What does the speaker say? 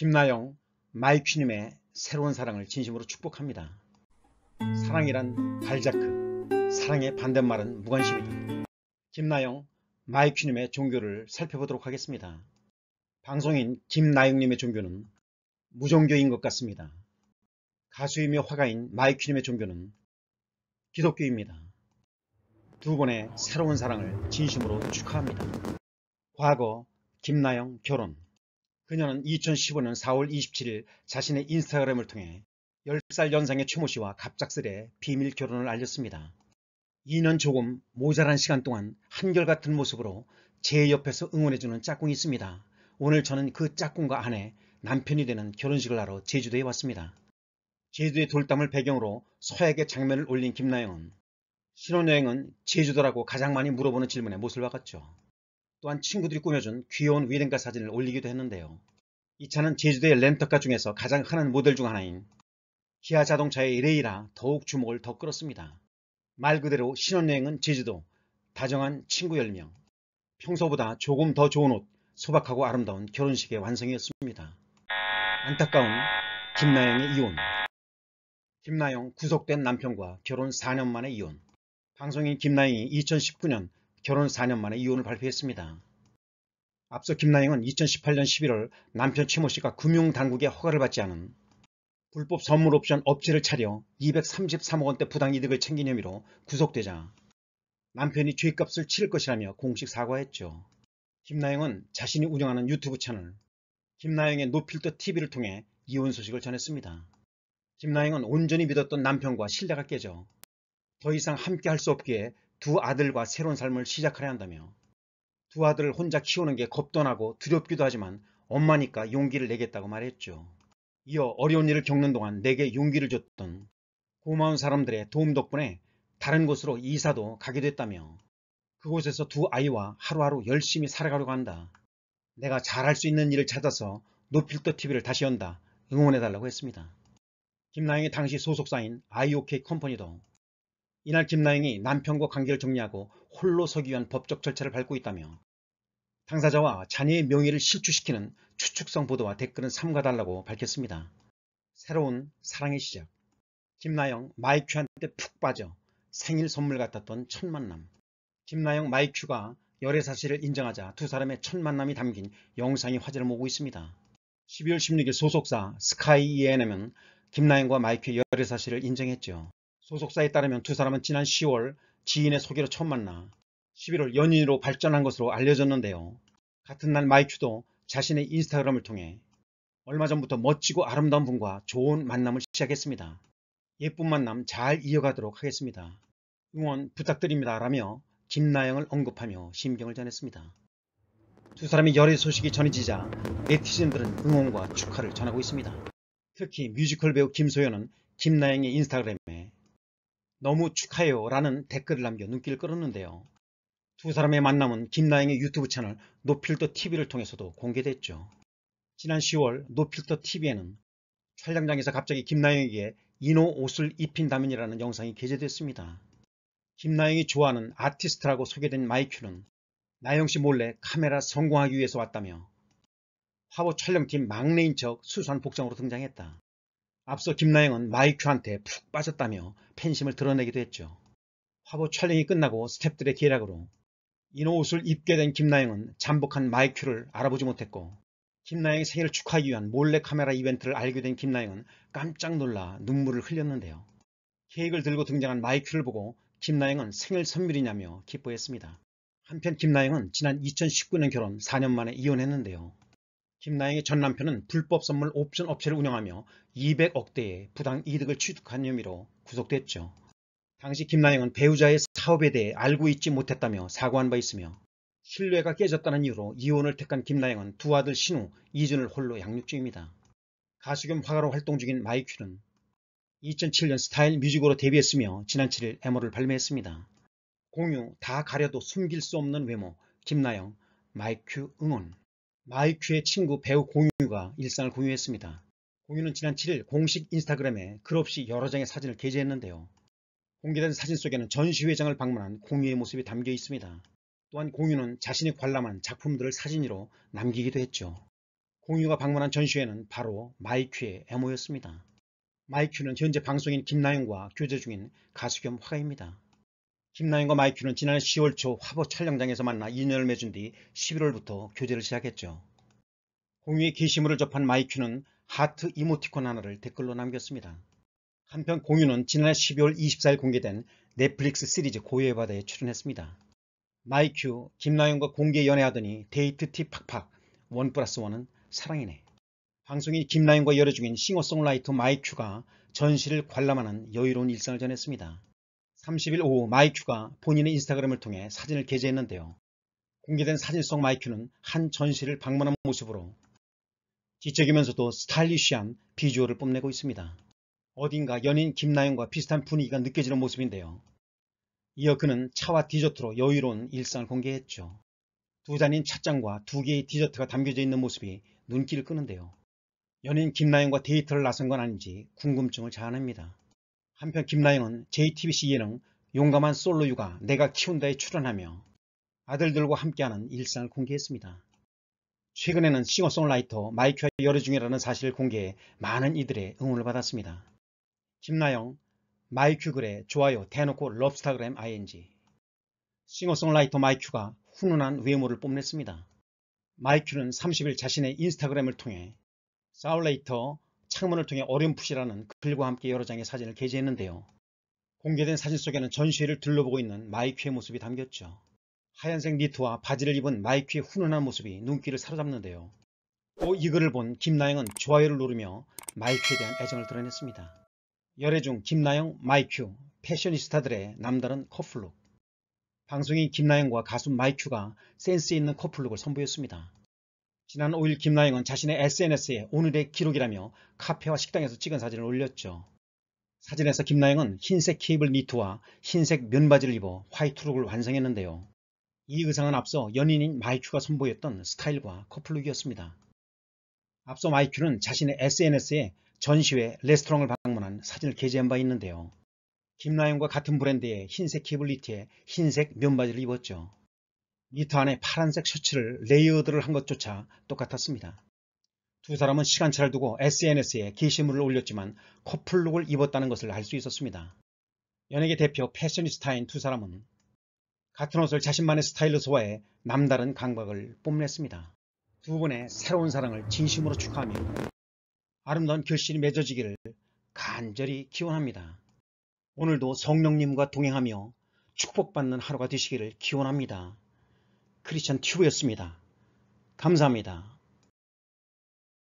김나영, 마이큐님의 새로운 사랑을 진심으로 축복합니다. 사랑이란 발자크, 사랑의 반대말은 무관심이다. 김나영, 마이큐님의 종교를 살펴보도록 하겠습니다. 방송인 김나영님의 종교는 무종교인 것 같습니다. 가수이며 화가인 마이큐님의 종교는 기독교입니다. 두 번의 새로운 사랑을 진심으로 축하합니다. 과거 김나영 결혼 그녀는 2015년 4월 27일 자신의 인스타그램을 통해 10살 연상의 최모 씨와 갑작스레 비밀 결혼을 알렸습니다. 2년 조금 모자란 시간 동안 한결같은 모습으로 제 옆에서 응원해주는 짝꿍이 있습니다. 오늘 저는 그 짝꿍과 아내, 남편이 되는 결혼식을 하러 제주도에 왔습니다. 제주도의 돌담을 배경으로 서약의 장면을 올린 김나영은 신혼여행은 제주도라고 가장 많이 물어보는 질문에 못을 박았죠. 또한 친구들이 꾸며준 귀여운 위렌가 사진을 올리기도 했는데요. 이 차는 제주도의 렌터카 중에서 가장 흔한 모델 중 하나인 기아 자동차의 l 이라 더욱 주목을 더 끌었습니다. 말 그대로 신혼여행은 제주도, 다정한 친구 10명, 평소보다 조금 더 좋은 옷, 소박하고 아름다운 결혼식의 완성이었습니다. 안타까운 김나영의 이혼 김나영 구속된 남편과 결혼 4년 만에 이혼 방송인 김나영이 2019년 결혼 4년 만에 이혼을 발표했습니다. 앞서 김나영은 2018년 11월 남편 최모씨가 금융당국의 허가를 받지 않은 불법 선물옵션 업체를 차려 233억원대 부당이득을 챙긴 혐의로 구속되자 남편이 죄값을 치를 것이라며 공식 사과했죠. 김나영은 자신이 운영하는 유튜브 채널 김나영의 노필더 TV를 통해 이혼 소식을 전했습니다. 김나영은 온전히 믿었던 남편과 신뢰가 깨져 더 이상 함께 할 수 없기에 두 아들과 새로운 삶을 시작하려 한다며 두 아들을 혼자 키우는 게 겁도 나고 두렵기도 하지만 엄마니까 용기를 내겠다고 말했죠. 이어 어려운 일을 겪는 동안 내게 용기를 줬던 고마운 사람들의 도움 덕분에 다른 곳으로 이사도 가게 됐다며 그곳에서 두 아이와 하루하루 열심히 살아가려고 한다. 내가 잘할 수 있는 일을 찾아서 노필더TV를 다시 연다. 응원해달라고 했습니다. 김나영의 당시 소속사인 IOK 컴퍼니도 이날 김나영이 남편과 관계를 정리하고 홀로 서기 위한 법적 절차를 밟고 있다며 당사자와 자녀의 명의를 실추시키는 추측성 보도와 댓글은 삼가달라고 밝혔습니다. 새로운 사랑의 시작 김나영 마이큐한테 푹 빠져 생일 선물 같았던 첫 만남 김나영 마이큐가 열애 사실을 인정하자 두 사람의 첫 만남이 담긴 영상이 화제를 모으고 있습니다. 12월 16일 소속사 스카이 ENM은 김나영과 마이큐의 열애 사실을 인정했죠. 소속사에 따르면 두 사람은 지난 10월 지인의 소개로 첫 만나 11월 연인으로 발전한 것으로 알려졌는데요. 같은 날 마이큐도 자신의 인스타그램을 통해 얼마 전부터 멋지고 아름다운 분과 좋은 만남을 시작했습니다. 예쁜 만남 잘 이어가도록 하겠습니다. 응원 부탁드립니다. 라며 김나영을 언급하며 심경을 전했습니다. 두 사람이 열애 소식이 전해지자 네티즌들은 응원과 축하를 전하고 있습니다. 특히 뮤지컬 배우 김소연은 김나영의 인스타그램에 너무 축하해요 라는 댓글을 남겨 눈길을 끌었는데요. 두 사람의 만남은 김나영의 유튜브 채널 노필더 TV를 통해서도 공개됐죠. 지난 10월 노필더 TV에는 촬영장에서 갑자기 김나영에게 이노 옷을 입힌 다면이라는 영상이 게재됐습니다. 김나영이 좋아하는 아티스트라고 소개된 마이큐는 나영씨 몰래 카메라 성공하기 위해서 왔다며 화보 촬영팀 막내인 척 수수한 복장으로 등장했다. 앞서 김나영은 마이큐한테 푹 빠졌다며 팬심을 드러내기도 했죠. 화보 촬영이 끝나고 스탭들의 계략으로 인노옷을 입게 된 김나영은 잠복한 마이큐를 알아보지 못했고 김나영의 생일을 축하하기 위한 몰래카메라 이벤트를 알게 된 김나영은 깜짝 놀라 눈물을 흘렸는데요. 케이크를 들고 등장한 마이큐를 보고 김나영은 생일 선물이냐며 기뻐했습니다. 한편 김나영은 지난 2019년 결혼 4년 만에 이혼했는데요. 김나영의 전 남편은 불법 선물 옵션 업체를 운영하며 200억대의 부당 이득을 취득한 혐의로 구속됐죠. 당시 김나영은 배우자의 사업에 대해 알고 있지 못했다며 사과한 바 있으며 신뢰가 깨졌다는 이유로 이혼을 택한 김나영은 두 아들 신우, 이준을 홀로 양육 중입니다. 가수 겸 화가로 활동 중인 마이큐는 2007년 스타일 뮤직으로 데뷔했으며 지난 7일 애모를 발매했습니다. 공유, 다 가려도 숨길 수 없는 외모, 김나영, 마이큐 응원 마이큐의 친구 배우 공유가 일상을 공유했습니다. 공유는 지난 7일 공식 인스타그램에 글 없이 여러 장의 사진을 게재했는데요. 공개된 사진 속에는 전시회장을 방문한 공유의 모습이 담겨 있습니다. 또한 공유는 자신이 관람한 작품들을 사진으로 남기기도 했죠. 공유가 방문한 전시회는 바로 마이큐의 애모였습니다 마이큐는 현재 방송인 김나영과 교제 중인 가수 겸 화가입니다. 김나영과 마이큐는 지난 10월 초 화보 촬영장에서 만나 인연을 맺은 뒤 11월부터 교제를 시작했죠. 공유의 게시물을 접한 마이큐는 하트 이모티콘 하나를 댓글로 남겼습니다. 한편 공유는 지난해 12월 24일 공개된 넷플릭스 시리즈 고유의 바다에 출연했습니다. 마이큐, 김나영과 공개 연애하더니 데이트 티 팍팍, 원 플러스 원은 사랑이네. 방송인 김나영과 열애 중인 싱어송라이터 마이큐가 전시를 관람하는 여유로운 일상을 전했습니다. 30일 오후 마이큐가 본인의 인스타그램을 통해 사진을 게재했는데요. 공개된 사진 속 마이큐는 한 전시를 방문한 모습으로 지적이면서도 스타일리쉬한 비주얼을 뽐내고 있습니다. 어딘가 연인 김나영과 비슷한 분위기가 느껴지는 모습인데요. 이어 그는 차와 디저트로 여유로운 일상을 공개했죠. 두 잔인 찻잔과 두 개의 디저트가 담겨져 있는 모습이 눈길을 끄는데요. 연인 김나영과 데이트를 나선 건 아닌지 궁금증을 자아냅니다. 한편 김나영은 JTBC 예능 용감한 솔로 육아 내가 키운다에 출연하며 아들들과 함께하는 일상을 공개했습니다. 최근에는 싱어송라이터 마이큐와 열애 중이라는 사실을 공개해 많은 이들의 응원을 받았습니다. 김나영, 마이큐글에 좋아요 대놓고 럽스타그램 ing 싱어송라이터 마이큐가 훈훈한 외모를 뽐냈습니다. 마이큐는 30일 자신의 인스타그램을 통해 사울레이터 창문을 통해 어렴풋이라는 글과 함께 여러 장의 사진을 게재했는데요. 공개된 사진 속에는 전시회를 둘러보고 있는 마이큐의 모습이 담겼죠. 하얀색 니트와 바지를 입은 마이큐의 훈훈한 모습이 눈길을 사로잡는데요. 또 이 글을 본 김나영은 좋아요를 누르며 마이큐에 대한 애정을 드러냈습니다. 열애중 김나영 마이큐 패셔니스타들의 남다른 커플룩 방송인 김나영과 가수 마이큐가 센스있는 커플룩을 선보였습니다. 지난 5일 김나영은 자신의 SNS에 오늘의 기록이라며 카페와 식당에서 찍은 사진을 올렸죠. 사진에서 김나영은 흰색 케이블 니트와 흰색 면바지를 입어 화이트룩을 완성했는데요. 이 의상은 앞서 연인인 마이큐가 선보였던 스타일과 커플룩이었습니다. 앞서 마이큐는 자신의 SNS에 전시회 레스토랑을 방문한 사진을 게재한 바 있는데요. 김나영과 같은 브랜드의 흰색 케블리티에 흰색 면바지를 입었죠. 니트 안에 파란색 셔츠를 레이어드를 한 것조차 똑같았습니다. 두 사람은 시간차를 두고 SNS에 게시물을 올렸지만 커플룩을 입었다는 것을 알 수 있었습니다. 연예계 대표 패셔니스타인 두 사람은 같은 옷을 자신만의 스타일로 소화해 남다른 감각을 뽐냈습니다. 두 분의 새로운 사랑을 진심으로 축하하며 아름다운 결실이 맺어지기를 간절히 기원합니다. 오늘도 성령님과 동행하며 축복받는 하루가 되시기를 기원합니다. 크리스천 튜브였습니다. 감사합니다.